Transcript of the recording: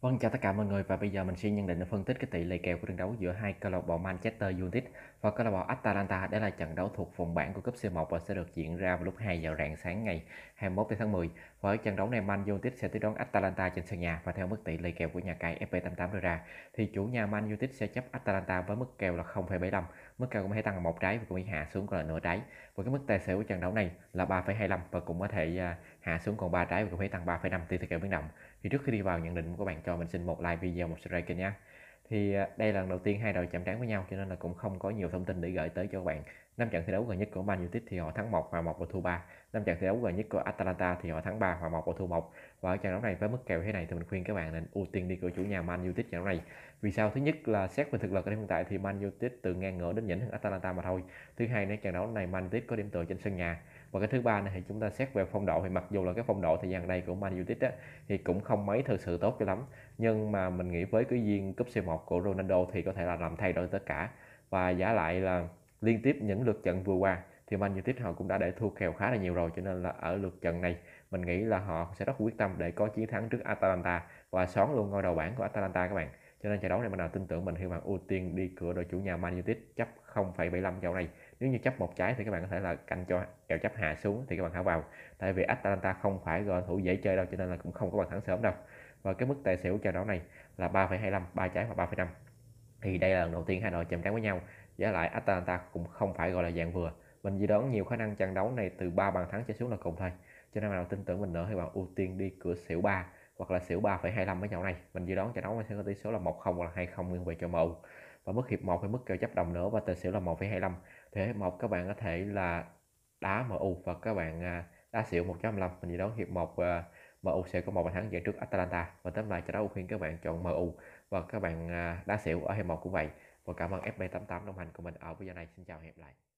Vâng, chào tất cả mọi người và bây giờ mình sẽ nhận định và phân tích cái tỷ lệ kèo của trận đấu giữa hai câu lạc bộ Manchester United và câu lạc bộ Atalanta. Đó là trận đấu thuộc vòng bảng của cúp C1 và sẽ được diễn ra vào lúc 2 giờ rạng sáng ngày 21 tháng 10. Và ở trận đấu này Man United sẽ tiếp đón Atalanta trên sân nhà và theo mức tỷ lệ kèo của nhà cái FP88 đưa ra thì chủ nhà Man United sẽ chấp Atalanta với mức kèo là 0,75. Mức kèo cũng hãy tăng một trái và cũng hạ xuống còn là nửa trái. Và cái mức tài xỉu của trận đấu này là 3,25 và cũng có thể à, hạ xuống còn ba trái và cũng hãy tăng 3,5 tùy theo kèo biến động thì trước khi đi vào nhận định của bạn cho mình xin một like video một subscribe kênh nhé thì à, đây là lần đầu tiên hai đội chạm trán với nhau cho nên là cũng không có nhiều thông tin để gửi tới cho các bạn năm trận thi đấu gần nhất của Man United thì họ thắng 1 hòa 1 và thua 3 năm trận thi đấu gần nhất của Atalanta thì họ thắng 3 hòa 1 và thua 1 và ở trận đấu này với mức kèo thế này thì mình khuyên các bạn nên ưu tiên đi cửa chủ nhà Man United trận đấu này vì sao thứ nhất là xét về thực lực ở hiện tại thì Man United từ ngang ngửa đến nhỉnh hơn Atalanta mà thôi thứ hai nữa trận đấu này Man United có điểm tựa trên sân nhà và cái thứ ba này thì chúng ta xét về phong độ thì mặc dù là cái phong độ thời gian đây của Man United á, thì cũng không mấy thực sự tốt cho lắm nhưng mà mình nghĩ với cái duyên cúp C1 ngọt của Ronaldo thì có thể là làm thay đổi tất cả và giả lại là liên tiếp những lượt trận vừa qua thì Man United họ cũng đã để thua kèo khá là nhiều rồi cho nên là ở lượt trận này mình nghĩ là họ sẽ rất quyết tâm để có chiến thắng trước Atalanta và xón luôn ngôi đầu bảng của Atalanta các bạn cho nên trận đấu này mình nào tin tưởng mình hy vọng ưu tiên đi cửa đội chủ nhà Man United chấp 0,75 kèo này nếu như chấp một trái thì các bạn có thể là canh cho kèo chấp hạ xuống thì các bạn hãy vào tại vì Atalanta không phải cầu thủ dễ chơi đâu cho nên là cũng không có bàn thắng sớm đâu và cái mức tài xỉu cho đấu này là 3,25 ba trái và 3,5 thì đây là lần đầu tiên hai đội chạm trán với nhau giá lại Atalanta cũng không phải gọi là dạng vừa mình dự đoán nhiều khả năng trận đấu này từ 3 bàn thắng trở xuống là cùng thôi cho nên bạn tin tưởng mình nữa thì bạn ưu tiên đi cửa xỉu 3 hoặc là xỉu 3,25 với nhau này mình dự đoán trận đấu này sẽ có tỷ số là 1-0 hoặc là 2-0 nghiêng về cho MU và mức hiệp 1 thì mức kèo chấp đồng nữa và tài xỉu là 1,25 Thế hiệp 1 các bạn có thể là đá MU và các bạn à, đá xỉu 1.5 mình dự đoán hiệp 1 MU sẽ có một bàn thắng dẫn trước Atalanta và tóm lại cho đó khuyên các bạn chọn MU và các bạn à, đá xỉu ở hiệp một cũng vậy và cảm ơn FB88 đồng hành của mình ở video này xin chào hẹn gặp lại